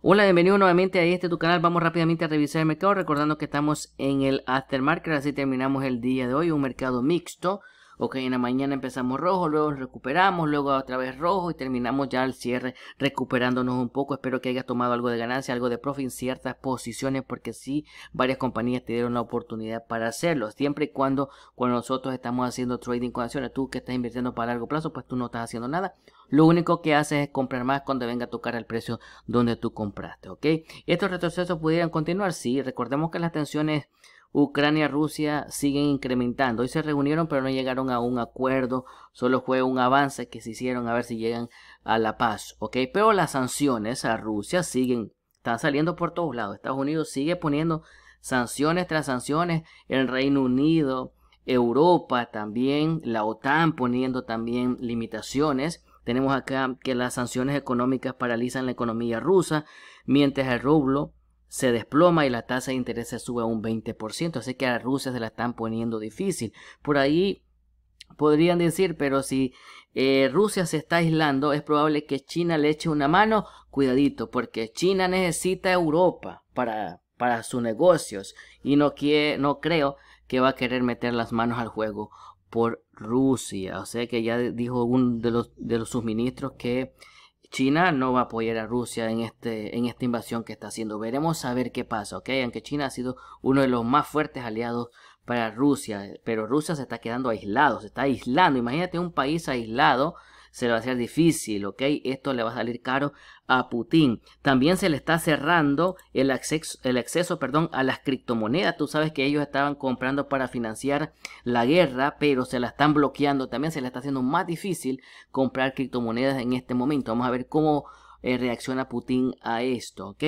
Hola, bienvenido nuevamente a este tu canal. Vamos rápidamente a revisar el mercado, recordando que estamos en el aftermarket, así terminamos el día de hoy, un mercado mixto. Ok, en la mañana empezamos rojo, luego recuperamos, luego otra vez rojo y terminamos ya al cierre recuperándonos un poco. Espero que hayas tomado algo de ganancia, algo de profit en ciertas posiciones porque sí, varias compañías te dieron la oportunidad para hacerlo. Siempre y cuando, cuando nosotros estamos haciendo trading con acciones, tú que estás invirtiendo para largo plazo, pues tú no estás haciendo nada. Lo único que haces es comprar más cuando venga a tocar el precio donde tú compraste, ¿ok? ¿Estos retrocesos pudieran continuar? Sí, recordemos que las tensiones Ucrania y Rusia siguen incrementando. Hoy se reunieron pero no llegaron a un acuerdo, solo fue un avance que se hicieron a ver si llegan a la paz, ¿ok? Pero las sanciones a Rusia siguen, están saliendo por todos lados. Estados Unidos sigue poniendo sanciones tras sanciones, el Reino Unido, Europa también, la OTAN poniendo también limitaciones. Tenemos acá que las sanciones económicas paralizan la economía rusa, mientras el rublo se desploma y la tasa de interés se sube a un 20%, así que a Rusia se la están poniendo difícil. Por ahí podrían decir, pero si eh, Rusia se está aislando, es probable que China le eche una mano, cuidadito, porque China necesita Europa para, para sus negocios y no, quiere, no creo que va a querer meter las manos al juego por Rusia. O sea que ya dijo uno de los, de los suministros que China no va a apoyar a Rusia en, este, en esta invasión que está haciendo. Veremos a ver qué pasa, ¿ok? Aunque China ha sido uno de los más fuertes aliados para Rusia, pero Rusia se está quedando aislado, se está aislando. Imagínate un país aislado se le va a hacer difícil, ¿ok? Esto le va a salir caro a Putin. También se le está cerrando el acceso, el acceso perdón, a las criptomonedas. Tú sabes que ellos estaban comprando para financiar la guerra, pero se la están bloqueando. También se le está haciendo más difícil comprar criptomonedas en este momento. Vamos a ver cómo eh, reacciona Putin a esto. ¿ok?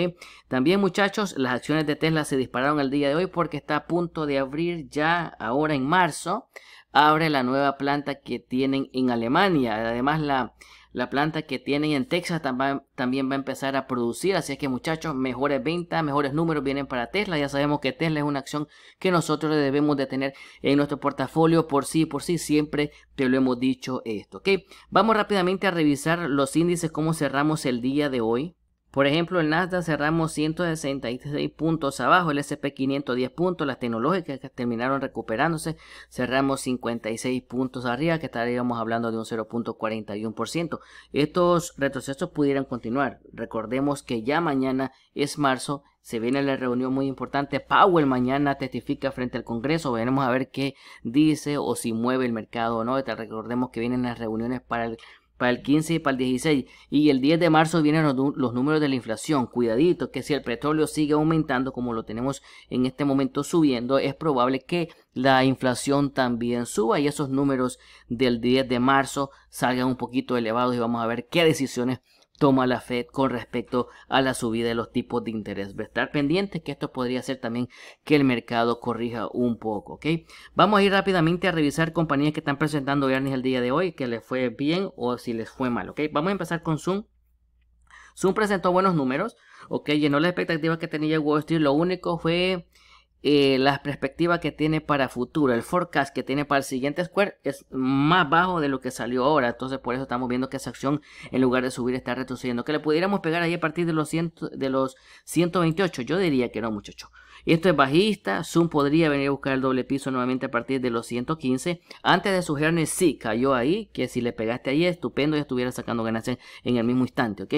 También muchachos, las acciones de Tesla se dispararon el día de hoy porque está a punto de abrir ya ahora en marzo abre la nueva planta que tienen en Alemania. Además, la, la planta que tienen en Texas también también va a empezar a producir. Así es que muchachos, mejores ventas, mejores números vienen para Tesla. Ya sabemos que Tesla es una acción que nosotros debemos de tener en nuestro portafolio por sí, por sí. Siempre te lo hemos dicho esto. Vamos rápidamente a revisar los índices, cómo cerramos el día de hoy. Por ejemplo, el Nasdaq cerramos 166 puntos abajo, el sp 510 puntos, las tecnológicas que terminaron recuperándose cerramos 56 puntos arriba, que estaríamos hablando de un 0.41%. Estos retrocesos pudieran continuar. Recordemos que ya mañana es marzo, se viene la reunión muy importante. Powell mañana testifica frente al Congreso. Veremos a ver qué dice o si mueve el mercado o no. Recordemos que vienen las reuniones para el para el 15 y para el 16. Y el 10 de marzo vienen los, números de la inflación. Cuidadito, que si el petróleo sigue aumentando como lo tenemos en este momento subiendo, es probable que la inflación también suba y esos números del 10 de marzo salgan un poquito elevados y vamos a ver qué decisiones toma la Fed con respecto a la subida de los tipos de interés. Estar pendiente que esto podría hacer también que el mercado corrija un poco. ¿ok? Vamos a ir rápidamente a revisar compañías que están presentando earnings el día de hoy, que les fue bien o si les fue mal. ¿ok? Vamos a empezar con Zoom. Zoom presentó buenos números, ok, llenó las expectativas que tenía Wall Street. Lo único fue eh, la perspectiva que tiene para futuro, el forecast que tiene para el siguiente square es más bajo de lo que salió ahora. Entonces por eso estamos viendo que esa acción en lugar de subir está retrocediendo. Que le pudiéramos pegar ahí a partir de los, ciento, de los 128. Yo diría que no muchachos. Esto es bajista. Zoom podría venir a buscar el doble piso nuevamente a partir de los 115. Antes de su si sí cayó ahí. Que si le pegaste ahí, estupendo, ya estuviera sacando ganancias en el mismo instante, ¿ok?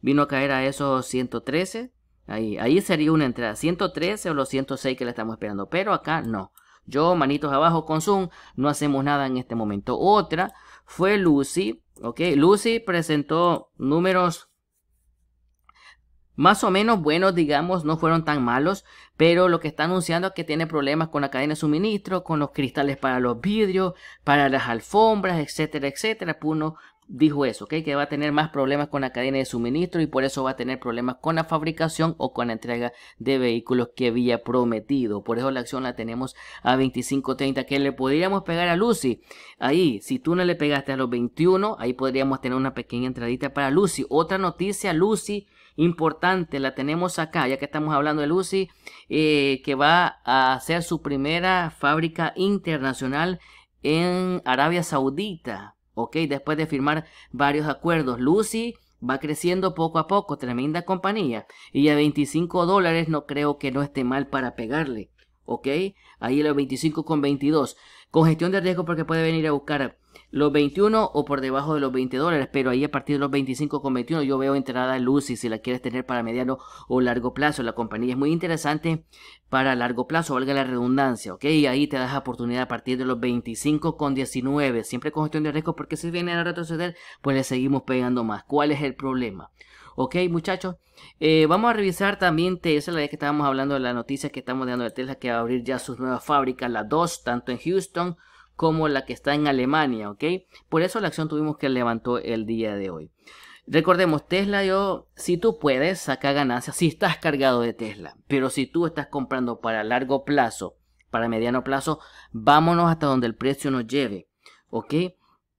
Vino a caer a esos 113. Ahí, sería una entrada, 113 o los 106 que le estamos esperando, pero acá no. Yo, manitos abajo con Zoom, no hacemos nada en este momento. Otra fue Lucy, ok. Lucy presentó números más o menos buenos, digamos, no fueron tan malos, pero lo que está anunciando es que tiene problemas con la cadena de suministro, con los cristales para los vidrios, para las alfombras, etcétera, etcétera. Puno dijo eso, que va a tener más problemas con la cadena de suministro y por eso va a tener problemas con la fabricación o con la entrega de vehículos que había prometido. Por eso la acción la tenemos a 25.30 que le podríamos pegar a Lucy. Ahí, si tú no le pegaste a los 21, ahí podríamos tener una pequeña entradita para Lucy. Otra noticia, Lucy. Importante, la tenemos acá, ya que estamos hablando de Lucy, eh, que va a hacer su primera fábrica internacional en Arabia Saudita Ok, después de firmar varios acuerdos, Lucy va creciendo poco a poco, tremenda compañía. Y a 25 dólares no creo que no esté mal para pegarle. ¿ok? Ahí los 25 con 22. Con gestión de riesgo porque puede venir a buscar los 21 o por debajo de los 20 dólares, pero ahí a partir de los 25 con 21 yo veo entrada Lucy si la quieres tener para mediano o largo plazo. La compañía es muy interesante para largo plazo, valga la redundancia, ¿ok? Y ahí te das oportunidad a partir de los 25 con 19, siempre con gestión de riesgo porque si viene a retroceder, pues le seguimos pegando más. ¿Cuál es el problema? Ok, muchachos, eh, vamos a revisar también la vez que estábamos hablando de la noticia que estamos dando de Tesla, que va a abrir ya sus nuevas fábricas, las dos, tanto en Houston, como la que está en Alemania, ¿ok? Por eso la acción tuvimos que levantó el día de hoy. Recordemos, Tesla yo, si tú puedes, sacar ganancias si estás cargado de Tesla. Pero si tú estás comprando para largo plazo, para mediano plazo, vámonos hasta donde el precio nos lleve. ¿Ok?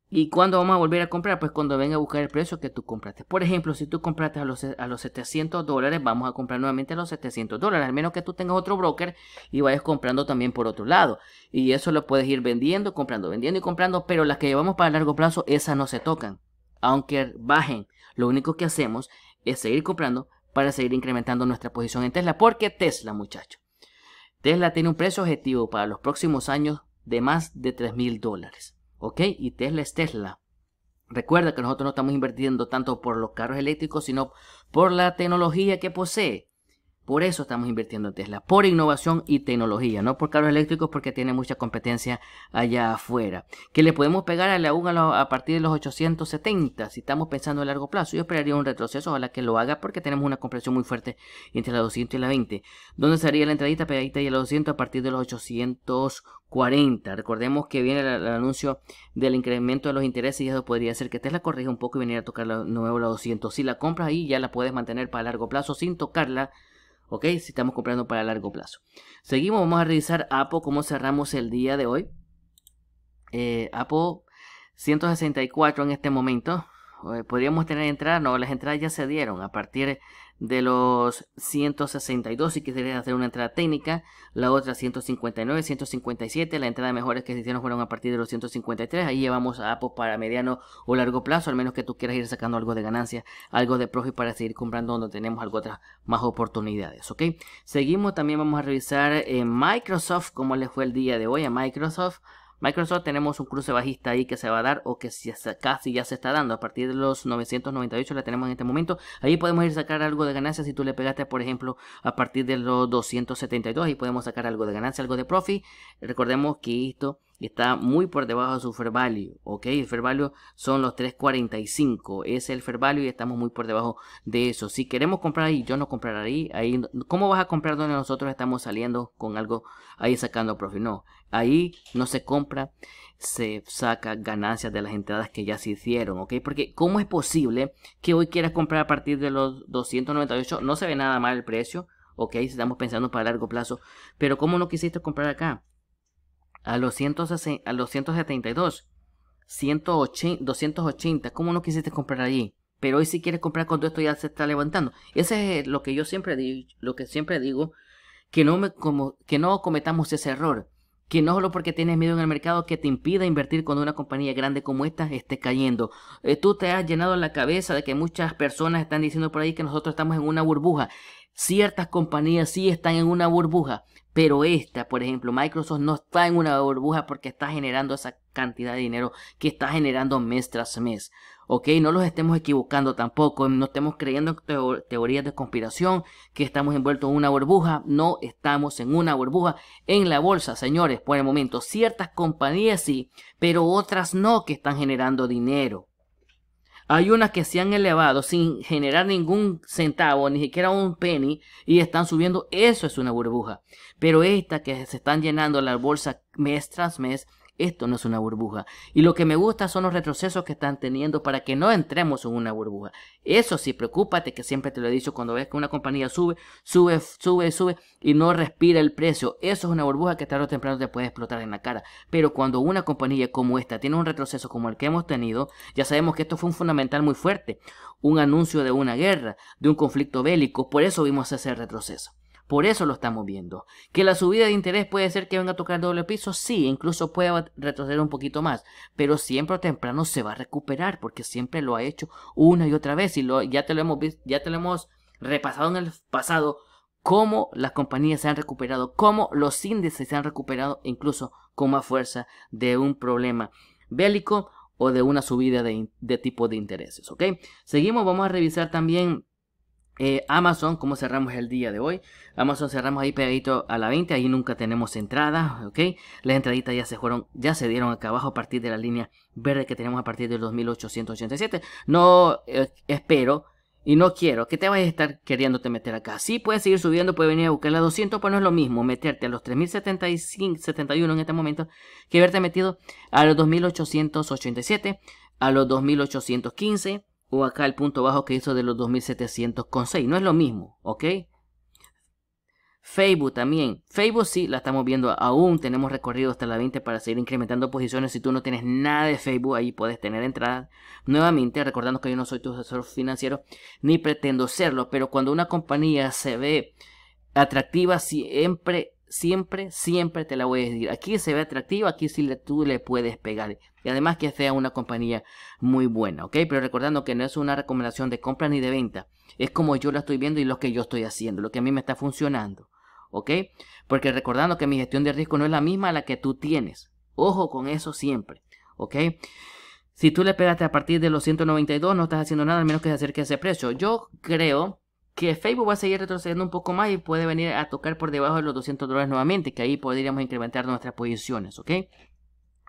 ¿Y cuando vamos a volver a comprar? Pues cuando venga a buscar el precio que tú compraste. Por ejemplo, si tú compraste a los, 700 dólares, vamos a comprar nuevamente a los 700 dólares. Al menos que tú tengas otro broker y vayas comprando también por otro lado. Y eso lo puedes ir vendiendo, comprando, vendiendo y comprando. Pero las que llevamos para largo plazo, esas no se tocan. Aunque bajen, lo único que hacemos es seguir comprando para seguir incrementando nuestra posición en Tesla. Porque Tesla, muchachos. Tesla tiene un precio objetivo para los próximos años de más de 3000 dólares. ¿Ok? Y Tesla es Tesla. Recuerda que nosotros no estamos invirtiendo tanto por los carros eléctricos, sino por la tecnología que posee. Por eso estamos invirtiendo en Tesla, por innovación y tecnología, no por carros eléctricos porque tiene mucha competencia allá afuera. Que le podemos pegar a la UN a, partir de los 870 si estamos pensando a largo plazo. Yo esperaría un retroceso, ojalá que lo haga porque tenemos una compresión muy fuerte entre la 200 y la 20. ¿Dónde sería la entradita pegadita y a la 200 a partir de los 840? Recordemos que viene el, anuncio del incremento de los intereses y eso podría ser que Tesla corrija un poco y venga a tocar la nuevo la 200. Si la compras ahí ya la puedes mantener para largo plazo sin tocarla ¿ok? Si estamos comprando para largo plazo. Seguimos, vamos a revisar Apo, cómo cerramos el día de hoy. Eh, Apo 164 en este momento. Eh, podríamos tener entradas, no, las entradas ya se dieron a partir de los 162 si quisieras hacer una entrada técnica, la otra 159, 157, la entrada mejores que se hicieron fueron a partir de los 153, ahí llevamos a Apple para mediano o largo plazo, al menos que tú quieras ir sacando algo de ganancia, algo de profit para seguir comprando donde tenemos algo otras más oportunidades, ¿ok? Seguimos, también vamos a revisar en eh, Microsoft cómo les fue el día de hoy a Microsoft. Microsoft tenemos un cruce bajista ahí que se va a dar o que casi ya se está dando. A partir de los 998 la tenemos en este momento. Ahí podemos ir a sacar algo de ganancia si tú le pegaste, por ejemplo, a partir de los 272 y podemos sacar algo de ganancia, algo de profit. Recordemos que esto está muy por debajo de su fair value, ¿ok? El fair value son los 3.45, es el fair value y estamos muy por debajo de eso. Si queremos comprar ahí, yo no compraré ahí, ahí, ¿cómo vas a comprar donde nosotros estamos saliendo con algo ahí sacando profit? No, ahí no se compra, se saca ganancias de las entradas que ya se hicieron, ¿ok? Porque ¿cómo es posible que hoy quieras comprar a partir de los 298? No se ve nada mal el precio, ¿ok? Si estamos pensando para largo plazo, pero ¿cómo no quisiste comprar acá? a los, a los 172, 180, 280, ¿cómo no quisiste comprar allí? Pero hoy si sí quieres comprar cuando esto ya se está levantando. Ese es lo que yo siempre digo, lo que siempre digo, que no, me, como, que no cometamos ese error. Que no solo porque tienes miedo en el mercado que te impida invertir cuando una compañía grande como esta esté cayendo. Eh, tú te has llenado la cabeza de que muchas personas están diciendo por ahí que nosotros estamos en una burbuja. Ciertas compañías sí están en una burbuja, pero esta, por ejemplo, Microsoft no está en una burbuja porque está generando esa cantidad de dinero que está generando mes tras mes. ¿ok? No los estemos equivocando tampoco, no estemos creyendo en teorías de conspiración, que estamos envueltos en una burbuja, no estamos en una burbuja en la bolsa, señores, por el momento. Ciertas compañías sí, pero otras no que están generando dinero. Hay unas que se han elevado sin generar ningún centavo, ni siquiera un penny, y están subiendo. Eso es una burbuja. Pero estas que se están llenando las bolsas mes tras mes, esto no es una burbuja. Y lo que me gusta son los retrocesos que están teniendo para que no entremos en una burbuja. Eso sí, preocúpate, que siempre te lo he dicho, cuando ves que una compañía sube, sube, sube, sube y no respira el precio. Eso es una burbuja que tarde o temprano te puede explotar en la cara. Pero cuando una compañía como esta tiene un retroceso como el que hemos tenido, ya sabemos que esto fue un fundamental muy fuerte. Un anuncio de una guerra, de un conflicto bélico. Por eso vimos ese retroceso. Por eso lo estamos viendo. Que la subida de interés puede ser que venga a tocar doble piso, sí, incluso puede retroceder un poquito más, pero siempre o temprano se va a recuperar porque siempre lo ha hecho una y otra vez y lo, ya te lo hemos ya te lo hemos repasado en el pasado cómo las compañías se han recuperado, cómo los índices se han recuperado incluso con más fuerza de un problema bélico o de una subida de, de tipo de intereses, ¿ok? Seguimos, vamos a revisar también eh, Amazon, ¿cómo cerramos el día de hoy? Amazon cerramos ahí pegadito a la 20, ahí nunca tenemos entradas, ¿ok? Las entraditas ya se fueron, ya se dieron acá abajo a partir de la línea verde que tenemos a partir del 2887. No eh, espero y no quiero que te vayas a estar queriéndote meter acá. Sí puedes seguir subiendo, puedes venir a buscar la 200, pero pues no es lo mismo meterte a los 3071 en este momento que haberte metido a los 2887, a los 2815 o acá el punto bajo que hizo de los con 6, No es lo mismo, ¿ok? Facebook también. Facebook sí, la estamos viendo. Aún tenemos recorrido hasta la 20 para seguir incrementando posiciones. Si tú no tienes nada de Facebook, ahí puedes tener entrada. Nuevamente, recordando que yo no soy tu asesor financiero, ni pretendo serlo, pero cuando una compañía se ve atractiva, siempre siempre, siempre te la voy a decir. Aquí se ve atractivo, aquí sí tú le puedes pegar. Y además que sea una compañía muy buena, ¿ok? Pero recordando que no es una recomendación de compra ni de venta. Es como yo la estoy viendo y lo que yo estoy haciendo, lo que a mí me está funcionando, ¿ok? Porque recordando que mi gestión de riesgo no es la misma a la que tú tienes. Ojo con eso siempre, ¿ok? Si tú le pegaste a partir de los 192, no estás haciendo nada al menos que se acerque a ese precio. Yo creo que Facebook va a seguir retrocediendo un poco más y puede venir a tocar por debajo de los 200 dólares nuevamente, que ahí podríamos incrementar nuestras posiciones, ¿ok?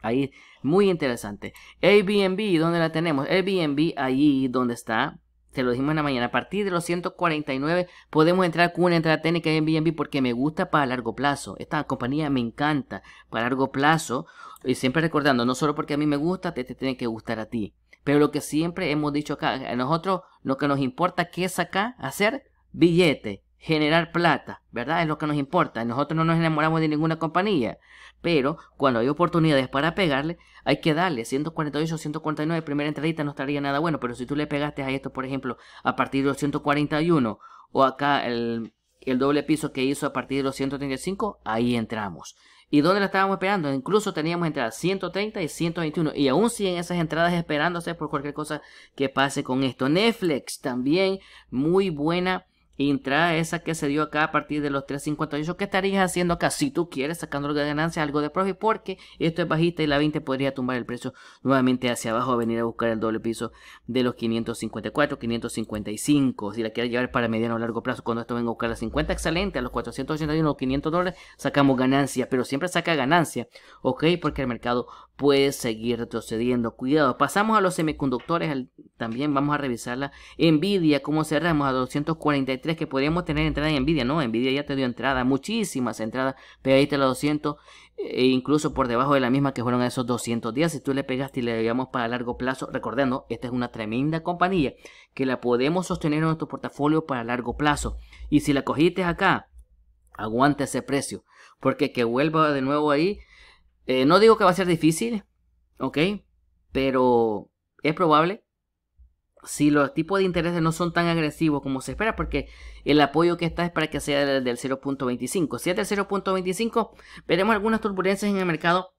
Ahí, muy interesante. Airbnb, ¿dónde la tenemos? Airbnb, ahí donde está, te lo dijimos en la mañana, a partir de los 149 podemos entrar con una entrada técnica en Airbnb porque me gusta para largo plazo. Esta compañía me encanta para largo plazo. Y siempre recordando, no solo porque a mí me gusta, te tiene que gustar a ti. Pero lo que siempre hemos dicho acá, a nosotros lo que nos importa que es acá hacer billete, generar plata, ¿verdad? Es lo que nos importa. Nosotros no nos enamoramos de ninguna compañía. Pero cuando hay oportunidades para pegarle, hay que darle 148, 149, primera entradita no estaría nada bueno. Pero si tú le pegaste a esto, por ejemplo, a partir de los 141 o acá el, el doble piso que hizo a partir de los 135, ahí entramos. ¿Y dónde la estábamos esperando? Incluso teníamos entradas 130 y 121. Y aún siguen esas entradas esperándose por cualquier cosa que pase con esto. Netflix también, muy buena entrada esa que se dio acá a partir de los 3.58, ¿qué estarías haciendo acá? Si tú quieres, sacando de ganancia, algo de profit, porque esto es bajista y la 20 podría tumbar el precio nuevamente hacia abajo, a venir a buscar el doble piso de los 554, 555. Si la quieres llevar para mediano o largo plazo, cuando esto venga a buscar la 50, excelente, a los 481 o 500 dólares sacamos ganancias, pero siempre saca ganancia, ¿ok? Porque el mercado puede seguir retrocediendo. Cuidado, pasamos a los semiconductores también, vamos a revisarla. Nvidia, ¿cómo cerramos? A 243 que podríamos tener entrada en Nvidia. No, Nvidia ya te dio entrada, muchísimas entradas, Pegaste la 200 e eh, incluso por debajo de la misma que fueron esos 200 días. Si tú le pegaste y le llevamos para largo plazo, recordando, esta es una tremenda compañía que la podemos sostener en nuestro portafolio para largo plazo. Y si la cogiste acá, aguanta ese precio, porque que vuelva de nuevo ahí eh, no digo que va a ser difícil, ¿ok? Pero es probable. Si los tipos de intereses no son tan agresivos como se espera, porque el apoyo que está es para que sea del, 0.25. Si es del 0.25, veremos algunas turbulencias en el mercado,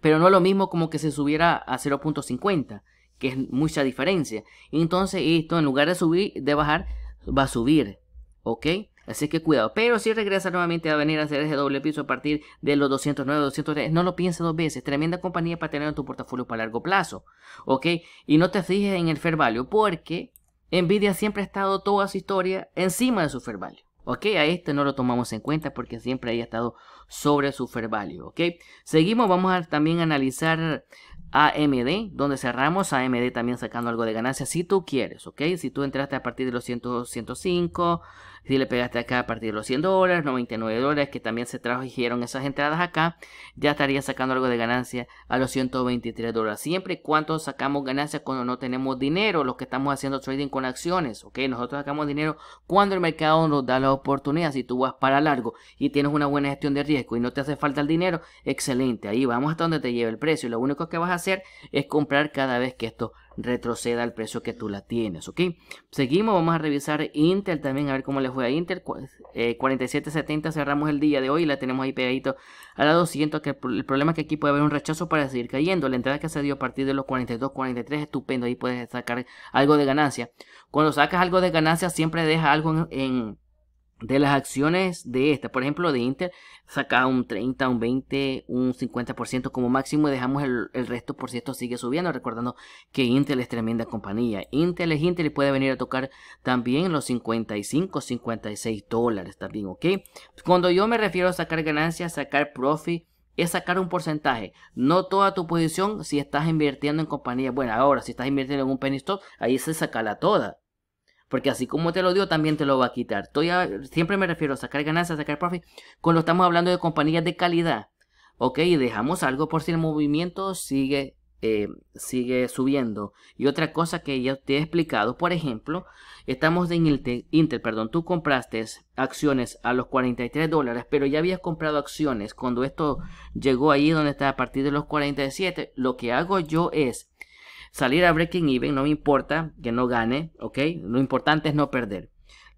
pero no lo mismo como que se subiera a 0.50, que es mucha diferencia. Entonces, esto en lugar de subir, de bajar, va a subir, ¿ok? Así que cuidado. Pero si regresa nuevamente a venir a hacer ese doble piso a partir de los 209, 203. No lo pienses dos veces. Tremenda compañía para tener en tu portafolio para largo plazo. ¿Ok? Y no te fijes en el fair value porque Nvidia siempre ha estado toda su historia encima de su fair value. ¿Ok? A este no lo tomamos en cuenta porque siempre haya estado sobre su fair value. ¿Ok? Seguimos, vamos a también analizar AMD, donde cerramos. AMD también sacando algo de ganancia si tú quieres. ¿Ok? Si tú entraste a partir de los 100, 105, si le pegaste acá a partir de los 100 dólares, 99 dólares, que también se trajeron esas entradas acá, ya estaría sacando algo de ganancia a los 123 dólares. Siempre y cuando sacamos ganancias cuando no tenemos dinero, los que estamos haciendo trading con acciones, ok, nosotros sacamos dinero cuando el mercado nos da la oportunidad, si tú vas para largo y tienes una buena gestión de riesgo y no te hace falta el dinero, excelente, ahí vamos hasta donde te lleve el precio, lo único que vas a hacer es comprar cada vez que esto retroceda al precio que tú la tienes, ¿ok? Seguimos, vamos a revisar Intel también, a ver cómo le fue a Intel. 47.70 eh, cerramos el día de hoy, la tenemos ahí pegadito a la 200, que el problema es que aquí puede haber un rechazo para seguir cayendo. La entrada que se dio a partir de los 42, 43, estupendo, ahí puedes sacar algo de ganancia. Cuando sacas algo de ganancia siempre deja algo en de las acciones de esta, por ejemplo, de Intel, saca un 30, un 20, un 50% como máximo y dejamos el, resto, por si esto sigue subiendo, recordando que Intel es tremenda compañía. Intel es Intel y puede venir a tocar también los 55, 56 dólares también, ¿ok? Cuando yo me refiero a sacar ganancias, sacar profit, es sacar un porcentaje, no toda tu posición si estás invirtiendo en compañía. Bueno, ahora si estás invirtiendo en un penny stock, ahí se saca la toda. Porque así como te lo dio, también te lo va a quitar. siempre me refiero a sacar ganancias, a sacar profit. Cuando estamos hablando de compañías de calidad. Ok, dejamos algo por si el movimiento sigue, eh, sigue subiendo. Y otra cosa que ya te he explicado, por ejemplo, estamos en Intel, perdón, tú compraste acciones a los 43 dólares, pero ya habías comprado acciones cuando esto llegó ahí donde está a partir de los 47. Lo que hago yo es salir a breaking even, no me importa que no gane, ¿ok? Lo importante es no perder.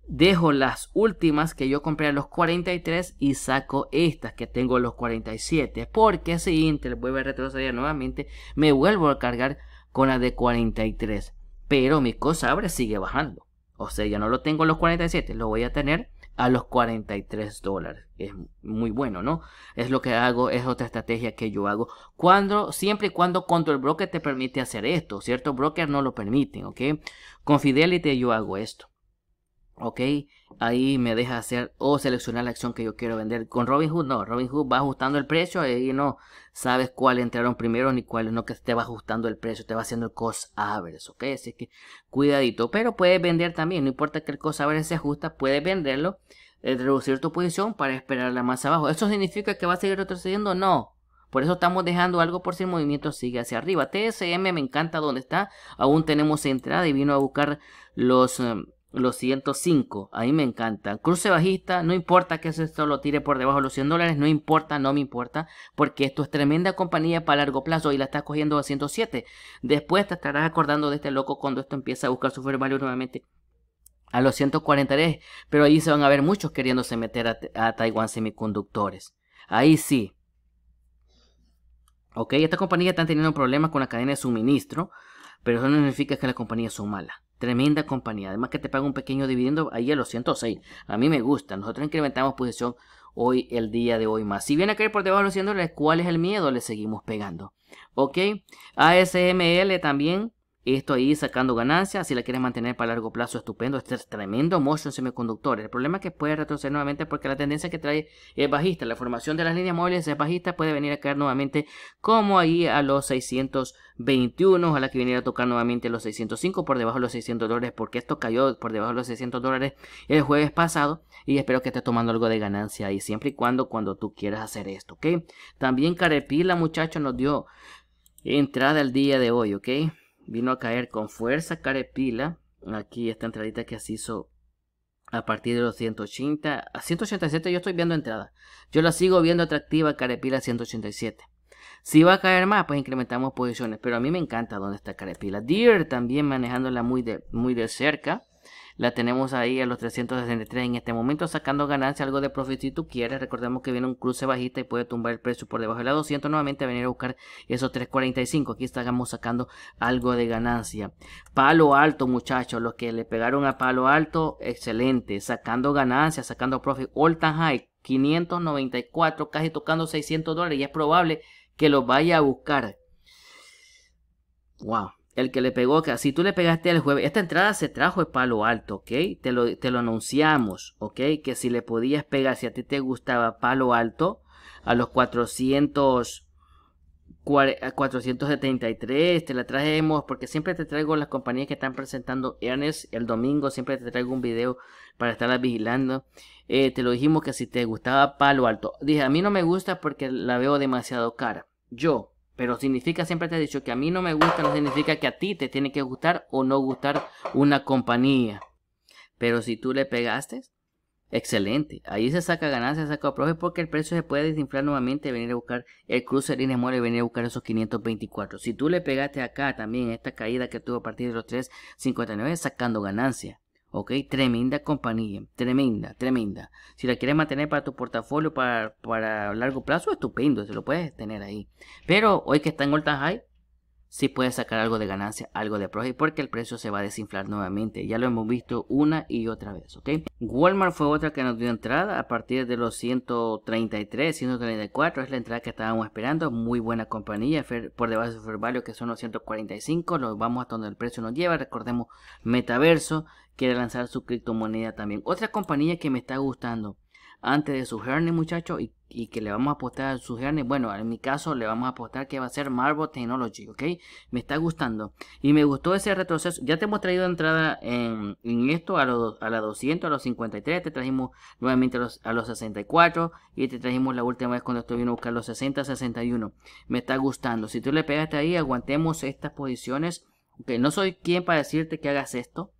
Dejo las últimas que yo compré a los 43 y saco estas que tengo a los 47. Porque si Intel vuelve a retroceder nuevamente, me vuelvo a cargar con la de 43. Pero mi cosa abre, sigue bajando. O sea, ya no lo tengo a los 47, lo voy a tener a los 43 dólares. Es muy bueno, ¿no? Es lo que hago, es otra estrategia que yo hago. Cuando, siempre y cuando el Broker te permite hacer esto, ¿Cierto? brokers no lo permiten, ¿ok? Con Fidelity yo hago esto ok ahí me deja hacer o seleccionar la acción que yo quiero vender con Robinhood no Robinhood va ajustando el precio ahí no sabes cuál entraron primero ni cuál no que te va ajustando el precio te va haciendo el cost average ok así que cuidadito pero puedes vender también no importa que el cost average se ajusta puedes venderlo eh, reducir tu posición para esperarla más abajo eso significa que va a seguir retrocediendo no por eso estamos dejando algo por si el movimiento sigue hacia arriba. TSM me encanta donde está. Aún tenemos entrada y vino a buscar los... Em, los 105. Ahí me encanta. Cruce bajista, no importa que esto lo tire por debajo de los 100 dólares, no importa, no me importa, porque esto es tremenda compañía para largo plazo y la estás cogiendo a 107. Después te estarás acordando de este loco cuando esto empieza a buscar su fair nuevamente a los 143, pero ahí se van a ver muchos queriéndose meter a, Taiwán Semiconductores. Ahí sí. Ok, esta compañía están teniendo problemas con la cadena de suministro, pero eso no significa que la compañía son mala Tremenda compañía. Además que te paga un pequeño dividendo ahí a los 106. A mí me gusta. Nosotros incrementamos posición hoy, el día de hoy más. Si viene a caer por debajo de los 100 ¿cuál es el miedo? Le seguimos pegando. ¿Ok? ASML también esto ahí sacando ganancias, si la quieres mantener para largo plazo, estupendo. Este es tremendo motion semiconductor. El problema es que puede retroceder nuevamente porque la tendencia que trae es bajista. La formación de las líneas móviles es bajista, puede venir a caer nuevamente como ahí a los 621. Ojalá que viniera a tocar nuevamente los 605 por debajo de los 600 dólares porque esto cayó por debajo de los 600 dólares el jueves pasado. Y espero que esté tomando algo de ganancia ahí, siempre y cuando cuando tú quieras hacer esto, ¿ok? También Carepila, muchachos, nos dio entrada el día de hoy, ¿ok? vino a caer con fuerza Carepila. Aquí esta entradita que se hizo a partir de los 180. A 187 yo estoy viendo entrada. Yo la sigo viendo atractiva Carepila 187. Si va a caer más, pues incrementamos posiciones. Pero a mí me encanta donde está Carepila. Deer también manejándola muy de, muy de cerca la tenemos ahí a los 363 en este momento sacando ganancia, algo de profit si tú quieres. Recordemos que viene un cruce bajista y puede tumbar el precio por debajo de la 200 nuevamente a venir a buscar esos 345. Aquí estamos sacando algo de ganancia. Palo alto, muchachos, los que le pegaron a palo alto, excelente, sacando ganancia, sacando profit all time high 594, casi tocando 600 dólares y es probable que lo vaya a buscar. Wow, el que le pegó que si tú le pegaste el jueves, esta entrada se trajo el palo alto, ¿ok? Te lo, anunciamos, ¿ok? Que si le podías pegar, si a ti te gustaba palo alto, a los 400, 473, te la traemos, porque siempre te traigo las compañías que están presentando Ernest el domingo, siempre te traigo un video para estarla vigilando. Eh, te lo dijimos que si te gustaba palo alto, dije, a mí no me gusta porque la veo demasiado cara. Yo, pero significa, siempre te he dicho, que a mí no me gusta, no significa que a ti te tiene que gustar o no gustar una compañía. Pero si tú le pegaste, excelente. Ahí se saca ganancia, se saca profe, porque el precio se puede desinflar nuevamente y venir a buscar el cruce de muere y venir a buscar esos 524. Si tú le pegaste acá también, esta caída que tuvo a partir de los 359, sacando ganancia. ¿ok? Tremenda compañía, tremenda, tremenda. Si la quieres mantener para tu portafolio para, para largo plazo, estupendo, se lo puedes tener ahí. Pero hoy que está en all high, si puede sacar algo de ganancia, algo de profit, porque el precio se va a desinflar nuevamente. Ya lo hemos visto una y otra vez, ¿ok? Walmart fue otra que nos dio entrada a partir de los 133, 134, es la entrada que estábamos esperando. Muy buena compañía, por debajo de su value que son los 145, Lo vamos hasta donde el precio nos lleva. Recordemos, Metaverso quiere lanzar su criptomoneda también. Otra compañía que me está gustando, antes de su hernia, muchachos, y, que le vamos a apostar a su hernia. Bueno, en mi caso le vamos a apostar que va a ser Marvel Technology, ¿ok? Me está gustando. Y me gustó ese retroceso. Ya te hemos traído entrada en, esto a, los, a la 200, a los 53, te trajimos nuevamente a los, a los 64 y te trajimos la última vez cuando estuvimos a buscar los 60, 61. Me está gustando. Si tú le pegaste ahí, aguantemos estas posiciones. que no soy quien para decirte que hagas esto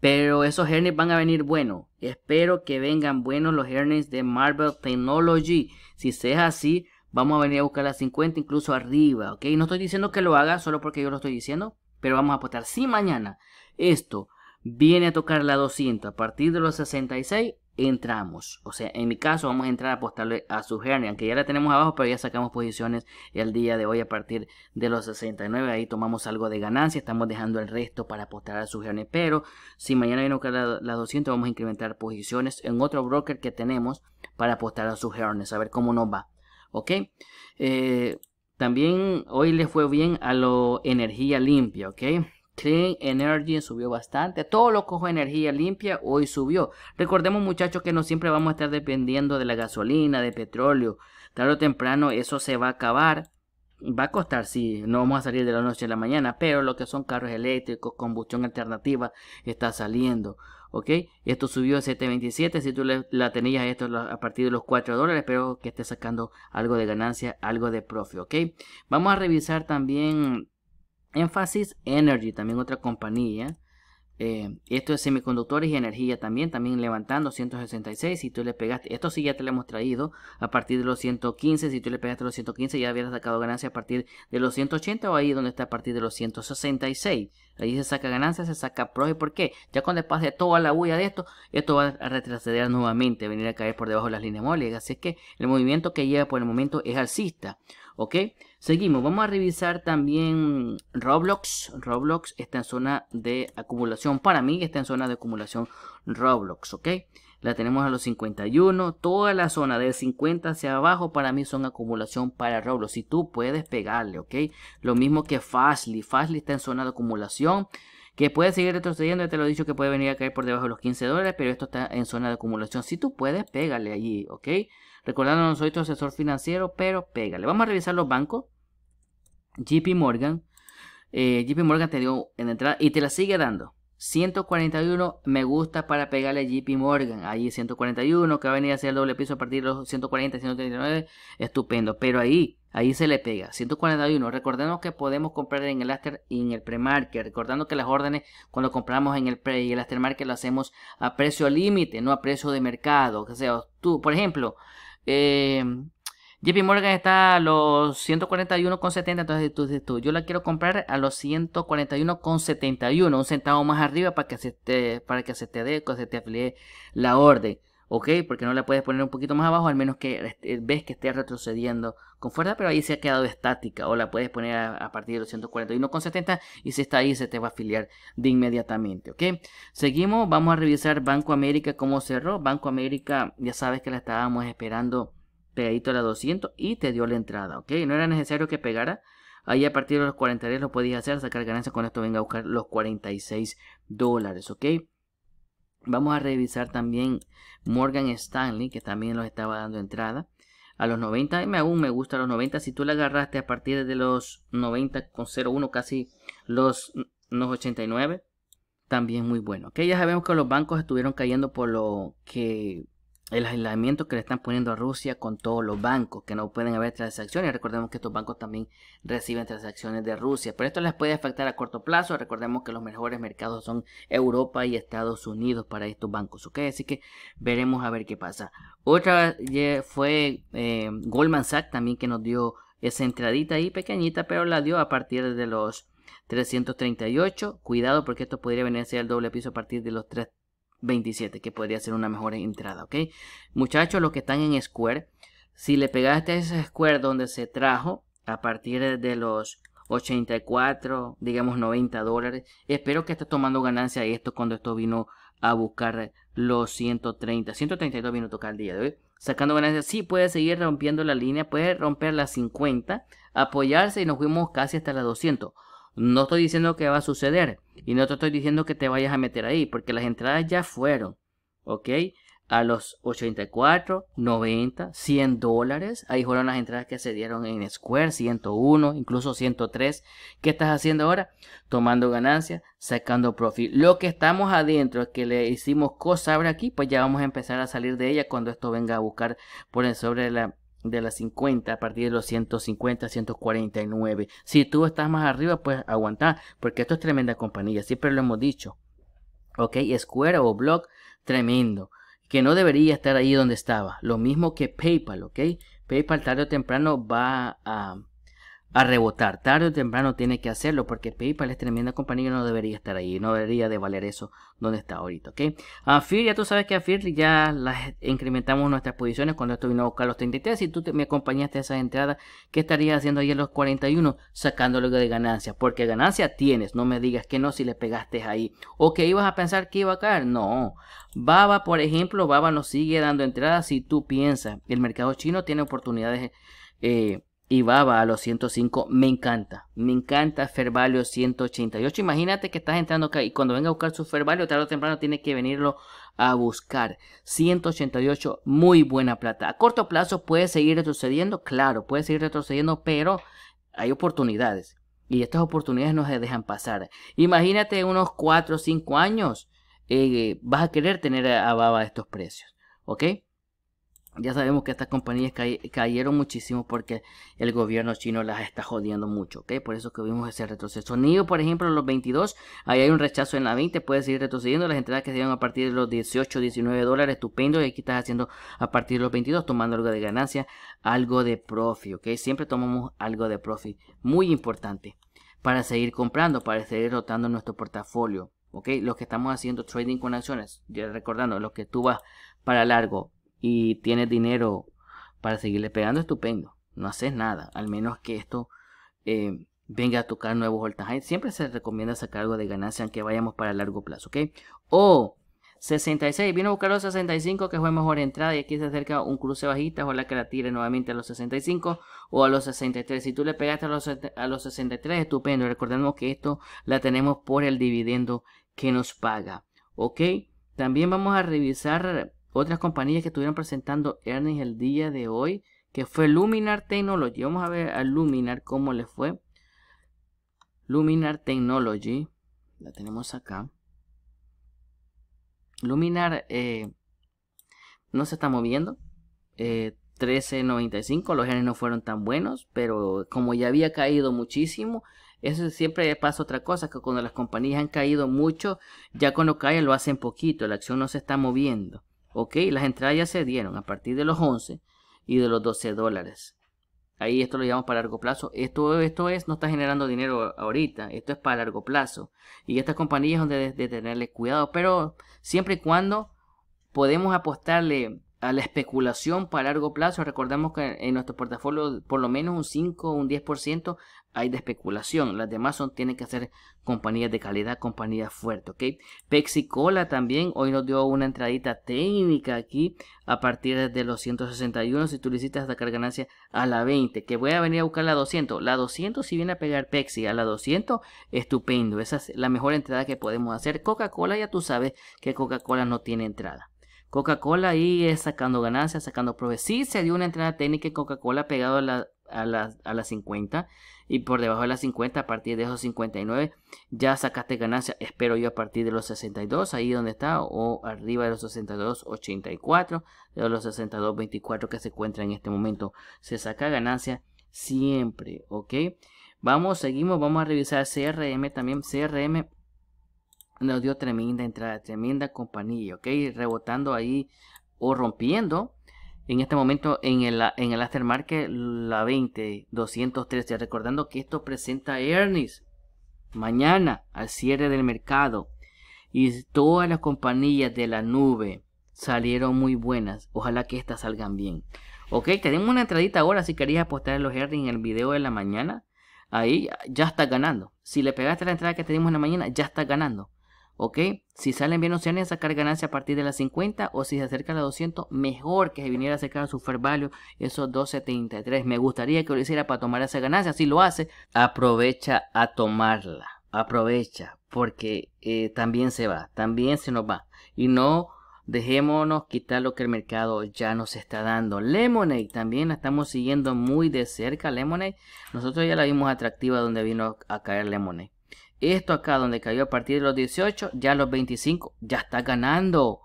pero esos hernes van a venir buenos. Espero que vengan buenos los hernes de Marvel Technology. Si sea así, vamos a venir a buscar las 50, incluso arriba, No estoy diciendo que lo haga solo porque yo lo estoy diciendo, pero vamos a apostar. Si mañana esto viene a tocar la 200 a partir de los 66, entramos. O sea, en mi caso vamos a entrar a apostarle a su hernia, que ya la tenemos abajo, pero ya sacamos posiciones el día de hoy a partir de los 69. Ahí tomamos algo de ganancia, estamos dejando el resto para apostar a su hernia. Pero si mañana viene a las 200, vamos a incrementar posiciones en otro broker que tenemos para apostar a su hernia, a ver cómo nos va. ¿Ok? Eh, también hoy le fue bien a lo energía limpia, ¿ok? Clean Energy subió bastante. Todo lo cojo energía limpia hoy subió. Recordemos muchachos que no siempre vamos a estar dependiendo de la gasolina, de petróleo. Tarde o temprano eso se va a acabar. Va a costar, sí, no vamos a salir de la noche a la mañana, pero lo que son carros eléctricos, combustión alternativa, está saliendo. ¿Ok? Esto subió a 7.27, si tú la tenías esto a partir de los 4 dólares, espero que esté sacando algo de ganancia, algo de profit. ¿Ok? Vamos a revisar también Énfasis Energy, también otra compañía. Eh, esto es semiconductores y energía también, también levantando 166. Si tú le pegaste, esto sí ya te lo hemos traído a partir de los 115. Si tú le pegaste los 115, ya hubieras sacado ganancia a partir de los 180 o ahí donde está a partir de los 166. Ahí se saca ganancia, se saca pro. porque por qué? Ya cuando pase toda la bulla de esto, esto va a retroceder nuevamente, venir a caer por debajo de las líneas móviles. Así es que el movimiento que lleva por el momento es alcista. ¿ok? Seguimos, vamos a revisar también Roblox. Roblox está en zona de acumulación, para mí está en zona de acumulación Roblox, ¿ok? La tenemos a los 51, toda la zona de 50 hacia abajo para mí son acumulación para Roblox Si tú puedes pegarle, ¿ok? Lo mismo que Fastly, Fastly está en zona de acumulación que puede seguir retrocediendo, ya te lo he dicho que puede venir a caer por debajo de los 15 dólares, pero esto está en zona de acumulación. Si tú puedes, pégale allí, ¿ok? no soy tu asesor financiero, pero pégale. Vamos a revisar los bancos. JP Morgan. Eh, JP Morgan te dio en entrada y te la sigue dando. 141 me gusta para pegarle a JP Morgan. Ahí 141 que va a venir a hacer el doble piso a partir de los 140, 139. Estupendo. Pero ahí, ahí se le pega. 141. Recordemos que podemos comprar en el Aster... y en el premarket. Recordando que las órdenes cuando compramos en el pre y el Market lo hacemos a precio límite, no a precio de mercado. O sea, tú, por ejemplo, eh, JP Morgan está a los 141,70. Entonces tú dices tú, yo la quiero comprar a los 141,71. Un centavo más arriba para que se te, para que se te dé, se te aplique la orden. ¿ok? Porque no la puedes poner un poquito más abajo, al menos que eh, ves que esté retrocediendo con fuerza, pero ahí se ha quedado estática, o la puedes poner a, partir de los 141,70 y si está ahí se te va a afiliar de inmediatamente, ¿ok? Seguimos, vamos a revisar Banco América cómo cerró. Banco América, ya sabes que la estábamos esperando pegadito a la 200 y te dio la entrada, ¿ok? No era necesario que pegara. Ahí a partir de los 43 lo podías hacer, sacar ganancias, con esto venga a buscar los 46 dólares, ¿ok? Vamos a revisar también Morgan Stanley, que también los estaba dando entrada. A los 90, aún me gusta los 90. Si tú le agarraste a partir de los 90 con 0.1, casi los, 89, también muy bueno. Que ya sabemos que los bancos estuvieron cayendo por lo que el aislamiento que le están poniendo a Rusia con todos los bancos, que no pueden haber transacciones. Recordemos que estos bancos también reciben transacciones de Rusia, pero esto les puede afectar a corto plazo. Recordemos que los mejores mercados son Europa y Estados Unidos para estos bancos, ¿ok? Así que veremos a ver qué pasa. Otra fue eh, Goldman Sachs también que nos dio esa entradita ahí pequeñita, pero la dio a partir de los 338. Cuidado porque esto podría venirse al doble piso a partir de los 338 27, que podría ser una mejor entrada, ¿ok? Muchachos, los que están en Square, si le pegaste a ese Square donde se trajo, a partir de los 84, digamos 90 dólares, espero que esté tomando ganancia esto cuando esto vino a buscar los 130, 132 minutos a el día de hoy. Sacando ganancias sí puede seguir rompiendo la línea, puede romper las 50, apoyarse y nos fuimos casi hasta las 200. No estoy diciendo que va a suceder y no te estoy diciendo que te vayas a meter ahí porque las entradas ya fueron, ¿ok? A los 84, 90, 100 dólares. Ahí fueron las entradas que se dieron en Square, 101, incluso 103. ¿Qué estás haciendo ahora? Tomando ganancias, sacando profit. Lo que estamos adentro, es que le hicimos cosa ahora aquí, pues ya vamos a empezar a salir de ella cuando esto venga a buscar por sobre la de las 50 a partir de los 150 149 si tú estás más arriba pues aguantar porque esto es tremenda compañía siempre lo hemos dicho ok escuela o blog tremendo que no debería estar ahí donde estaba lo mismo que PayPal ok PayPal tarde o temprano va a a rebotar. Tarde o temprano tiene que hacerlo porque PayPal es tremenda compañía y no debería estar ahí. No debería de valer eso donde está ahorita, ¿ok? A ya tú sabes que a FIR ya las incrementamos nuestras posiciones cuando vino a buscar los 33. Si tú me acompañaste a esas entradas, ¿qué estarías haciendo ahí en los 41? Sacando luego de ganancia. Porque ganancia tienes. No me digas que no si le pegaste ahí. ¿O que ibas a pensar que iba a caer? No. Baba, por ejemplo, Baba nos sigue dando entradas si tú piensas. El mercado chino tiene oportunidades... Eh, y Baba a los 105 me encanta. Me encanta Fervalio 188. Imagínate que estás entrando acá y cuando venga a buscar su Fervalio, tarde o temprano tiene que venirlo a buscar. 188, muy buena plata. A corto plazo puede seguir retrocediendo, claro, puede seguir retrocediendo, pero hay oportunidades. Y estas oportunidades no se dejan pasar. Imagínate unos 4 o 5 años, eh, vas a querer tener a, a estos precios. ¿Ok? ya sabemos que estas compañías cayeron muchísimo porque el gobierno chino las está jodiendo mucho, ¿ok? Por eso que vimos ese retroceso. NIO, por ejemplo, en los 22, ahí hay un rechazo en la 20, puede seguir retrocediendo. Las entradas que se dieron a partir de los 18, 19 dólares, estupendo. Y aquí estás haciendo a partir de los 22, tomando algo de ganancia, algo de profit, ¿ok? Siempre tomamos algo de profit, muy importante, para seguir comprando, para seguir rotando nuestro portafolio. ¿Ok? Los que estamos haciendo trading con acciones, ya recordando, los que tú vas para largo, y tienes dinero para seguirle pegando, estupendo. No haces nada, al menos que esto eh, venga a tocar nuevos voltajes... Siempre se recomienda sacar algo de ganancia aunque vayamos para largo plazo, ¿ok? O 66, vino a buscar los 65 que fue mejor entrada y aquí se acerca un cruce bajista, la que la tire nuevamente a los 65 o a los 63. Si tú le pegaste a los, a los 63, estupendo. Recordemos que esto la tenemos por el dividendo que nos paga, ¿ok? También vamos a revisar otras compañías que estuvieron presentando earnings el día de hoy, que fue Luminar Technology. Vamos a ver a Luminar cómo le fue. Luminar Technology, la tenemos acá. Luminar eh, no se está moviendo. 13.95, eh, los earnings no fueron tan buenos, pero como ya había caído muchísimo, eso siempre pasa otra cosa, que cuando las compañías han caído mucho, ya cuando caen lo hacen poquito, la acción no se está moviendo. Ok, las entradas ya se dieron a partir de los 11 y de los 12 dólares. Ahí esto lo llamamos para largo plazo. Esto, esto es, no está generando dinero ahorita, esto es para largo plazo. Y estas compañías donde de, tenerle cuidado, pero siempre y cuando podemos apostarle a la especulación para largo plazo, recordemos que en nuestro portafolio por lo menos un 5 o un 10% hay de especulación. Las demás son, tienen que ser compañías de calidad, compañías fuertes, ¿ok? Pepsi Cola también, hoy nos dio una entradita técnica aquí a partir de los 161, si tú le hiciste sacar ganancia a la 20, que voy a venir a buscar la 200. La 200 si viene a pegar Pepsi a la 200, estupendo, esa es la mejor entrada que podemos hacer. Coca-Cola ya tú sabes que Coca-Cola no tiene entrada. Coca-Cola ahí es sacando ganancias, sacando profe si se dio una entrada técnica en Coca-Cola pegado a la, a, a la 50 y por debajo de las 50, a partir de esos 59 ya sacaste ganancia, espero yo a partir de los 62, ahí donde está, o arriba de los 62, 84, de los 62, 24 que se encuentra en este momento, se saca ganancia siempre, ok, vamos, seguimos, vamos a revisar CRM también, CRM nos dio tremenda entrada, tremenda compañía, ok, rebotando ahí o rompiendo en este momento en el, en el aftermarket la 20 213 recordando que esto presenta earnings mañana al cierre del mercado y todas las compañías de la nube salieron muy buenas ojalá que estas salgan bien ok tenemos una entradita ahora si querías apostar en los earnings en el video de la mañana ahí ya está ganando si le pegaste la entrada que tenemos en la mañana ya está ganando ¿ok? Si salen bien opciones, sacar ganancia a partir de las 50 o si se acerca a las 200, mejor que se viniera a sacar su fair value, esos 273. Me gustaría que lo hiciera para tomar esa ganancia. Si lo hace, aprovecha a tomarla. Aprovecha, porque eh, también se va, también se nos va. Y no dejémonos quitar lo que el mercado ya nos está dando. Lemonade también la estamos siguiendo muy de cerca. Lemonade, nosotros ya la vimos atractiva donde vino a caer Lemonade. Esto acá donde cayó a partir de los 18, ya los 25, ya estás ganando.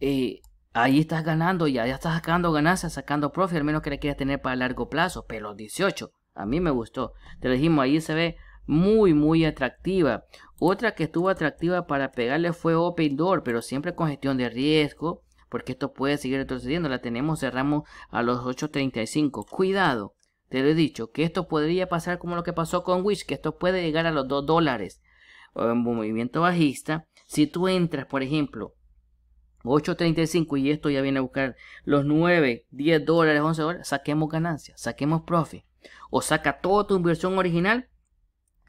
Eh, ahí estás ganando, ya, estás sacando ganancias, sacando profit, al menos que la quieras tener para largo plazo. Pero los 18, a mí me gustó. Te lo dijimos, ahí se ve muy, muy atractiva. Otra que estuvo atractiva para pegarle fue Open Door, pero siempre con gestión de riesgo, porque esto puede seguir retrocediendo. La tenemos, cerramos a los 8.35. Cuidado, te lo he dicho, que esto podría pasar como lo que pasó con Wish, que esto puede llegar a los 2 dólares. En movimiento bajista, si tú entras, por ejemplo, 8.35 y esto ya viene a buscar los 9, 10 dólares, 11 dólares, saquemos ganancias, saquemos profit. O saca toda tu inversión original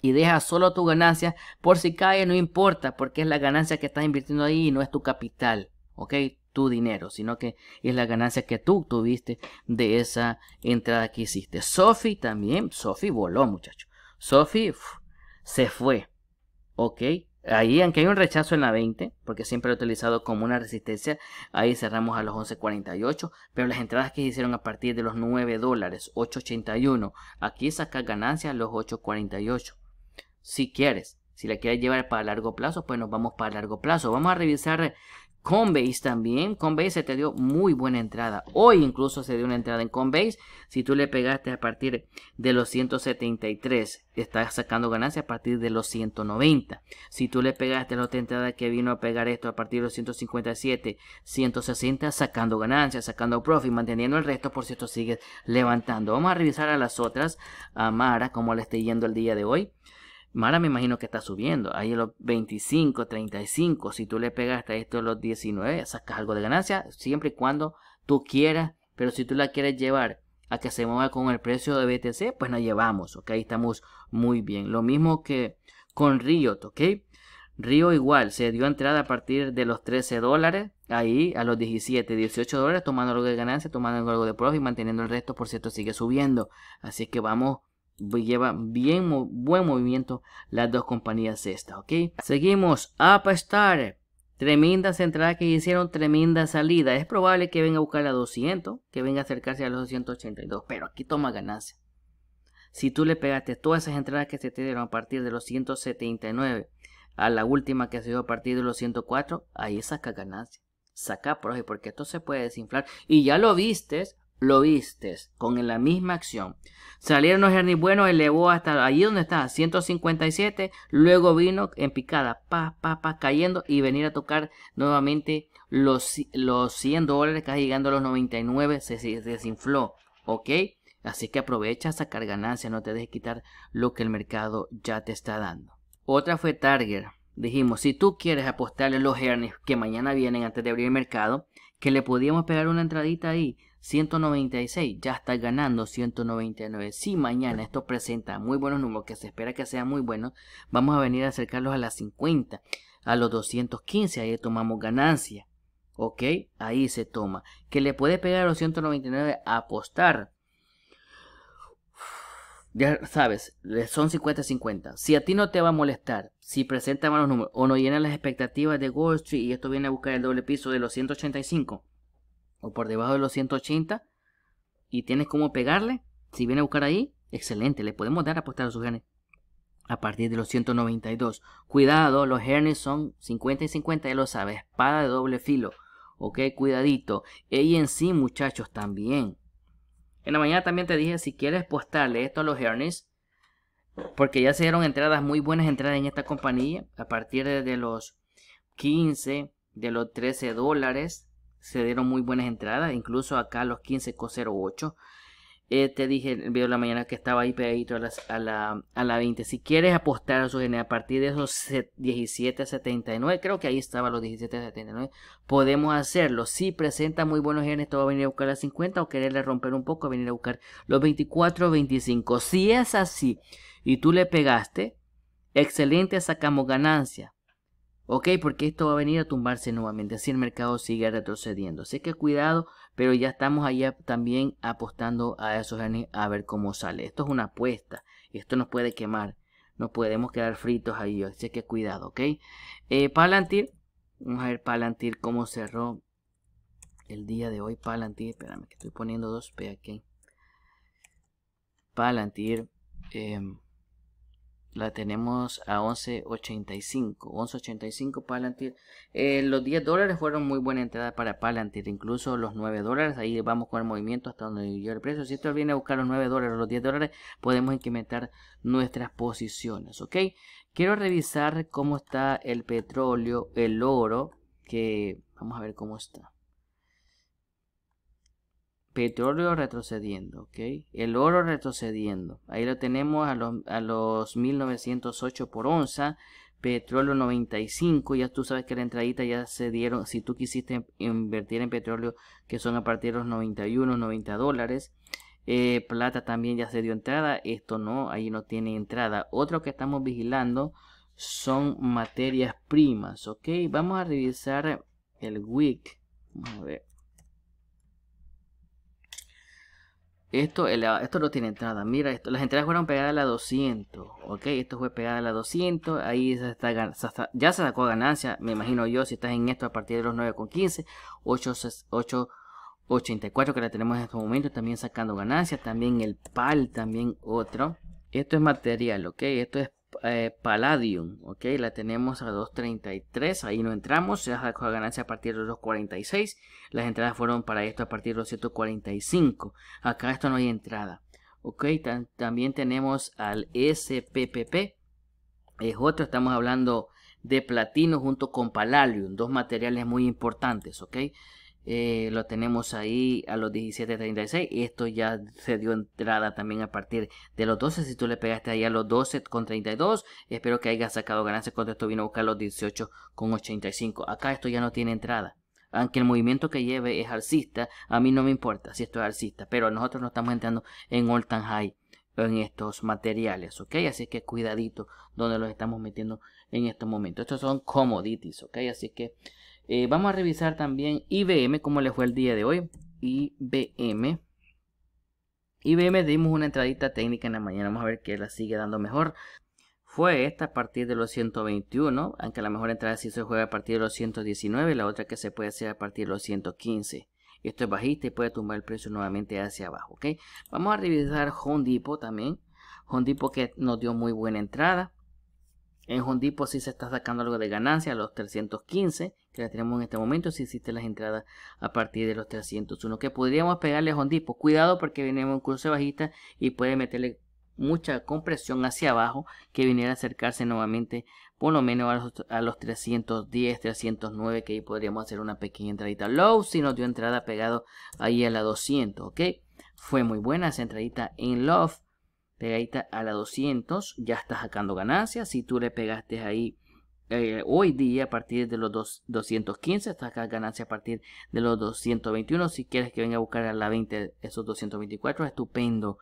y deja solo tu ganancia. Por si cae, no importa, porque es la ganancia que estás invirtiendo ahí y no es tu capital. ¿Ok? tu dinero, sino que es la ganancia que tú tuviste de esa entrada que hiciste. Sophie también, Sophie voló, muchacho. Sophie se fue. Ok, ahí aunque hay un rechazo en la 20, porque siempre lo he utilizado como una resistencia, ahí cerramos a los 11.48, pero las entradas que hicieron a partir de los 9 dólares, 8.81, aquí saca ganancia a los 8.48. Si quieres, si la quieres llevar para largo plazo, pues nos vamos para largo plazo. Vamos a revisar Conveys también. base se te dio muy buena entrada. Hoy incluso se dio una entrada en Conveys. Si tú le pegaste a partir de los 173, estás sacando ganancias a partir de los 190. Si tú le pegaste la otra entrada que vino a pegar esto a partir de los 157, 160, sacando ganancias, sacando profit, manteniendo el resto, por cierto, sigue levantando. Vamos a revisar a las otras, a Mara, como le esté yendo el día de hoy. Mara me imagino que está subiendo. Ahí en los 25, 35. Si tú le pegas hasta esto los 19, sacas algo de ganancia. Siempre y cuando tú quieras. Pero si tú la quieres llevar a que se mueva con el precio de BTC, pues nos llevamos. Ok, estamos muy bien. Lo mismo que con Riot. Ok. Río igual, se dio entrada a partir de los 13 dólares, ahí a los 17, 18 dólares, tomando algo de ganancia, tomando algo de y manteniendo el resto, por cierto, sigue subiendo. Así que vamos lleva bien buen movimiento las dos compañías estas, ¿ok? Seguimos, estar. Tremendas entradas que hicieron, tremenda salida. Es probable que venga a buscar a 200, que venga a acercarse a los 282, pero aquí toma ganancia. Si tú le pegaste todas esas entradas que se te dieron a partir de los 179 a la última que se dio a partir de los 104, ahí saca ganancia. Saca profe, porque esto se puede desinflar. Y ya lo vistes lo vistes con la misma acción. Salieron los earnings buenos, elevó hasta allí donde está, 157, luego vino en picada, pa, pa, pa, cayendo y venir a tocar nuevamente los, los 100 dólares, casi llegando a los 99, se, desinfló, ¿ok? Así que aprovecha sacar ganancia no te dejes quitar lo que el mercado ya te está dando. Otra fue Target. Dijimos, si tú quieres apostarle los earnings que mañana vienen antes de abrir el mercado, que le podíamos pegar una entradita ahí 196, ya está ganando 199. Si mañana esto presenta muy buenos números, que se espera que sean muy buenos, vamos a venir a acercarlos a las 50, a los 215, ahí tomamos ganancia. ¿Ok? Ahí se toma. Que le puede pegar a los 199 apostar. Ya sabes, son 50-50. Si a ti no te va a molestar, si presenta malos números o no llena las expectativas de Wall y esto viene a buscar el doble piso de los 185, o por debajo de los 180 y tienes como pegarle, si viene a buscar ahí, excelente, le podemos dar a apostar a sus genes a partir de los 192. Cuidado, los hernias son 50 y 50, ya lo sabes, espada de doble filo. Ok, cuidadito. Y en sí, muchachos, también. En la mañana también te dije, si quieres apostarle esto a los hernies. porque ya se dieron entradas, muy buenas entradas en esta compañía, a partir de los 15, de los 13 dólares, se dieron muy buenas entradas, incluso acá a los 15.08. Eh, te dije en el video de la mañana que estaba ahí pegadito a, la, 20. Si quieres apostar a su gené a partir de esos 17.79, creo que ahí estaba los 17.79, podemos hacerlo. Si presenta muy buenos genes, todo va a venir a buscar las 50 o quererle romper un poco, a venir a buscar los 24.25. Si es así y tú le pegaste, excelente, sacamos ganancia. Ok, porque esto va a venir a tumbarse nuevamente, así el mercado sigue retrocediendo. Así que cuidado, pero ya estamos allá también apostando a esos genes a ver cómo sale. Esto es una apuesta y esto nos puede quemar. No podemos quedar fritos ahí, así que cuidado, ¿ok? Eh, Palantir, vamos a ver Palantir cómo cerró el día de hoy. Palantir, espérame que estoy poniendo dos, p aquí. Palantir, em, la tenemos a 11.85. 11.85 Palantir. Eh, los 10 dólares fueron muy buena entrada para Palantir. Incluso los 9 dólares. Ahí vamos con el movimiento hasta donde llegó el precio. Si esto viene a buscar los 9 dólares o los 10 dólares, podemos incrementar nuestras posiciones. ¿Ok? Quiero revisar cómo está el petróleo, el oro. Que vamos a ver cómo está petróleo retrocediendo, ¿ok? El oro retrocediendo. Ahí lo tenemos a los, 1908 por onza, petróleo 95, ya tú sabes que la entradita ya se dieron, si tú quisiste invertir en petróleo, que son a partir de los 91, 90 dólares. Eh, plata también ya se dio entrada, esto no, ahí no tiene entrada. Otro que estamos vigilando son materias primas, ¿ok? Vamos a revisar el WIC. Vamos a ver. Esto, esto no tiene entrada. Mira, esto, las entradas fueron pegadas a la 200. Ok, esto fue pegada a la 200. Ahí está, ya se sacó ganancia. Me imagino yo, si estás en esto a partir de los 9,15, 8,84 que la tenemos en este momento. También sacando ganancia. También el PAL, también otro. Esto es material, ok. Esto es eh, Palladium, ok, la tenemos a 2.33, ahí no entramos, se con ganancia a partir de los 2.46, las entradas fueron para esto a partir de los 145, acá esto no hay entrada, ok, también tenemos al SPPP, es otro, estamos hablando de platino junto con Palladium, dos materiales muy importantes, ok, eh, lo tenemos ahí a los 17.36. Esto ya se dio entrada también a partir de los 12. Si tú le pegaste ahí a los 12.32, espero que haya sacado ganancias cuando esto vino a buscar los 18.85. Acá esto ya no tiene entrada. Aunque el movimiento que lleve es alcista, a mí no me importa si esto es alcista, pero nosotros no estamos entrando en all time high en estos materiales, ¿ok? Así que cuidadito donde los estamos metiendo en estos momentos. Estos son commodities, ¿ok? Así que eh, vamos a revisar también IBM, cómo le fue el día de hoy. IBM. IBM dimos una entradita técnica en la mañana. Vamos a ver que la sigue dando mejor. Fue esta a partir de los 121, aunque la mejor entrada sí se juega a partir de los 119, la otra que se puede hacer a partir de los 115. Esto es bajista y puede tumbar el precio nuevamente hacia abajo, ¿ok? Vamos a revisar Home también. Hondipo que nos dio muy buena entrada. En Home sí se está sacando algo de ganancia a los 315 que la tenemos en este momento, si existen las entradas a partir de los 301, que podríamos pegarle a Hondipo. Cuidado porque viene un cruce bajista y puede meterle mucha compresión hacia abajo que viniera a acercarse nuevamente por lo menos a los, 310, 309 que ahí podríamos hacer una pequeña entradita low si nos dio entrada pegado ahí a la 200, ok, fue muy buena esa entradita en love pegadita a la 200, ya está sacando ganancias, si tú le pegaste ahí eh, hoy día a partir de los 215 hasta acá ganancia a partir de los 221 si quieres que venga a buscar a la 20 esos 224 estupendo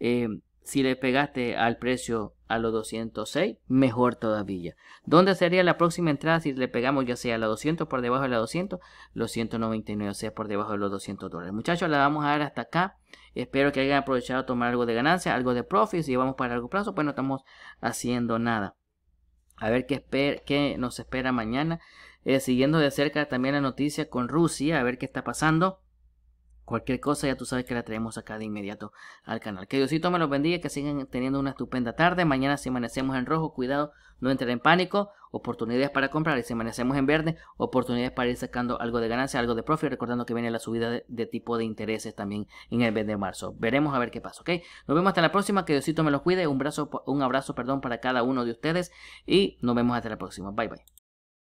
eh, si le pegaste al precio a los 206 mejor todavía ¿dónde sería la próxima entrada si le pegamos ya sea a la 200 por debajo de la 200 los 199 o sea por debajo de los 200 dólares muchachos la vamos a dar hasta acá espero que hayan aprovechado a tomar algo de ganancia algo de profit si vamos para largo plazo pues no estamos haciendo nada a ver qué, nos espera mañana. Eh, siguiendo de cerca también la noticia con Rusia, a ver qué está pasando. Cualquier cosa ya tú sabes que la traemos acá de inmediato al canal. Que Diosito me los bendiga, que sigan teniendo una estupenda tarde. Mañana si amanecemos en rojo, cuidado, no entren en pánico oportunidades para comprar y si amanecemos en verde, oportunidades para ir sacando algo de ganancia, algo de profit, recordando que viene la subida de, tipo de intereses también en el mes de marzo. Veremos a ver qué pasa, ¿ok? Nos vemos hasta la próxima, que Diosito me los cuide, un, brazo, un abrazo perdón, para cada uno de ustedes y nos vemos hasta la próxima. Bye bye.